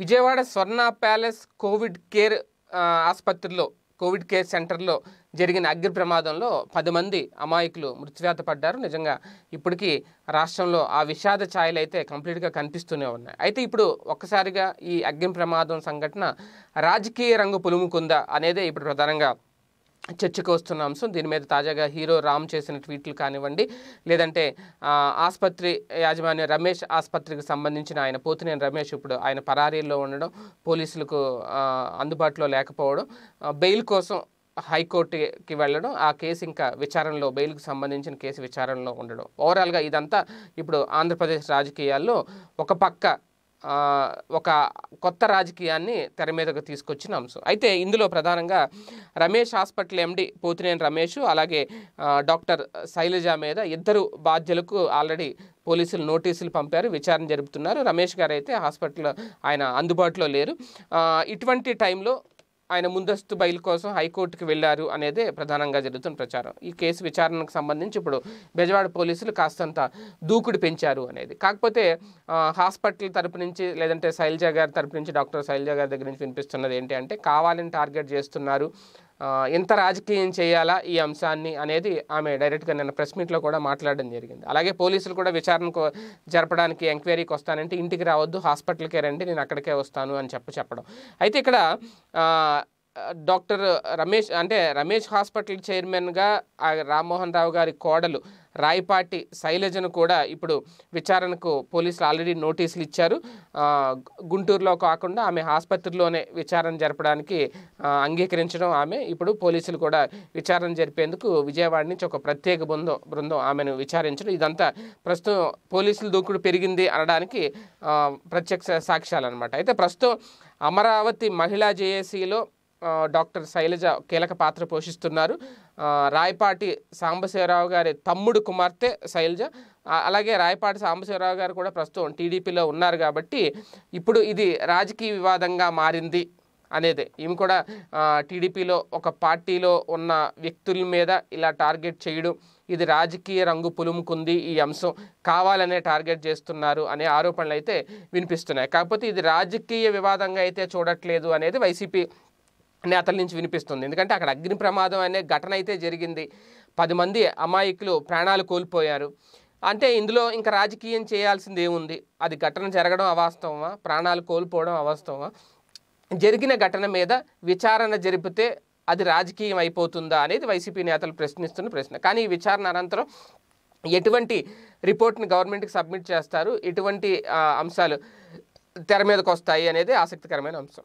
Vijayawada Swarna Palace covid care ఆసుపత్రిలో covid care సెంటర్లో జరిగిన అగ్ని ప్రమాదంలో పది మంది అమాయకులు మృత్యువాత పడ్డారు నిజంగా ఇప్పటికీ రాష్ట్రంలో ఆ విషాద ఛాయలు అయితే కంప్లీట్గా కనిపిస్తూనే ఉన్నాయి అయితే ఇప్పుడు ఒక్కసారిగా ఈ అగ్ని ప్రమాదం సంఘటన రాజకీయ రంగు పులుముకుందా అనేదే ఇప్పుడు ప్రధానంగా చర్చకు వస్తున్న అంశం దీని మీద తాజాగా హీరో రామ్ చేసిన ట్వీట్లు కానివ్వండి లేదంటే ఆసుపత్రి యాజమాన్య రమేష్ ఆసుపత్రికి సంబంధించిన ఆయన పోతినేని రమేష్ ఇప్పుడు ఆయన పరారీలో ఉండడం పోలీసులకు అందుబాటులో లేకపోవడం బెయిల్ కోసం హైకోర్టుకి వెళ్ళడం ఆ కేసు ఇంకా విచారణలో బెయిల్కి సంబంధించిన కేసు విచారణలో ఉండడం ఓవరాల్గా ఇదంతా ఇప్పుడు ఆంధ్రప్రదేశ్ రాజకీయాల్లో ఒక పక్క ఒక కొత్త రాజకీయాన్ని తెర మీదకు తీసుకొచ్చిన అంశం అయితే ఇందులో ప్రధానంగా రమేష్ హాస్పిటల్ ఎండి పోతినేని రమేష్ అలాగే డాక్టర్ శైలజ మీద ఇద్దరు బాధ్యులకు ఆల్రెడీ పోలీసులు నోటీసులు పంపారు విచారణ జరుపుతున్నారు రమేష్ గారు అయితే హాస్పిటల్ ఆయన అందుబాటులో లేరు ఇటువంటి టైంలో ఆయన ముందస్తు బయల్ కోసం హైకోర్టుకి వెళ్లారు అనేది ప్రధానంగా జరుగుతున్న ప్రచారం ఈ కేసు విచారణకు సంబంధించి ఇప్పుడు బెజవాడ పోలీసులు కాస్తంత దూకుడు పెంచారు అనేది కాకపోతే హాస్పిటల్ తరపు నుంచి లేదంటే శైలజ గారి తరపు నుంచి డాక్టర్ శైలజ గారి దగ్గర నుంచి వినిపిస్తున్నది ఏంటి అంటే కావాలని టార్గెట్ చేస్తున్నారు ఎంత రాజకీయం చేయాలా ఈ అంశాన్ని అనేది ఆమె డైరెక్ట్గా నిన్న ప్రెస్ మీట్లో కూడా మాట్లాడడం జరిగింది అలాగే పోలీసులు కూడా విచారణ జరపడానికి ఎంక్వైరీకి వస్తానంటే ఇంటికి రావద్దు హాస్పిటల్కే రండి నేను అక్కడికే వస్తాను అని చెప్ప చెప్పడం అయితే ఇక్కడ డాక్టర్ రమేష్ అంటే రమేష్ హాస్పిటల్ చైర్మన్గా రామ్మోహన్ రావు గారి కోడలు రాయపాటి శైలజను కూడా ఇప్పుడు విచారణకు పోలీసులు ఆల్రెడీ నోటీసులు ఇచ్చారు గుంటూరులో కాకుండా ఆమె ఆసుపత్రిలోనే విచారణ జరపడానికి అంగీకరించడం ఆమె ఇప్పుడు పోలీసులు కూడా విచారణ జరిపేందుకు విజయవాడ నుంచి ఒక ప్రత్యేక బృందం బృందం ఆమెను విచారించడం ఇదంతా ప్రస్తుతం పోలీసుల దూకుడు పెరిగింది అనడానికి ప్రత్యక్ష సాక్ష్యాలు అనమాట అయితే ప్రస్తుతం అమరావతి మహిళా జేఏసీలో డాక్టర్ శైలజ కీలక పాత్ర పోషిస్తున్నారు రాయపాటి సాంబశివరావు గారి తమ్ముడు కుమార్తె శైలజ అలాగే రాయపాటి సాంబశివరావు గారు కూడా ప్రస్తుతం టీడీపీలో ఉన్నారు కాబట్టి ఇప్పుడు ఇది రాజకీయ వివాదంగా మారింది అనేది ఈమె కూడా టీడీపీలో ఒక పార్టీలో ఉన్న వ్యక్తుల మీద ఇలా టార్గెట్ చేయడం ఇది రాజకీయ రంగు పులుముకుంది ఈ అంశం కావాలనే టార్గెట్ చేస్తున్నారు అనే ఆరోపణలు అయితే వినిపిస్తున్నాయి కాకపోతే ఇది రాజకీయ వివాదంగా అయితే చూడట్లేదు అనేది వైసీపీ నేతల నుంచి వినిపిస్తుంది ఎందుకంటే అక్కడ అగ్ని ప్రమాదం అనే ఘటన అయితే జరిగింది పది మంది అమాయకులు ప్రాణాలు కోల్పోయారు అంటే ఇందులో ఇంకా రాజకీయం చేయాల్సింది ఏముంది అది ఘటన జరగడం అవాస్తవమా ప్రాణాలు కోల్పోవడం అవాస్తవమా జరిగిన ఘటన మీద విచారణ జరిపితే అది రాజకీయం అయిపోతుందా అనేది వైసీపీ నేతలు ప్రశ్నిస్తున్న ప్రశ్న కానీ ఈ విచారణ అనంతరం ఎటువంటి రిపోర్ట్ని గవర్నమెంట్కి సబ్మిట్ చేస్తారు ఎటువంటి అంశాలు తెర మీదకి వస్తాయి అనేది ఆసక్తికరమైన అంశం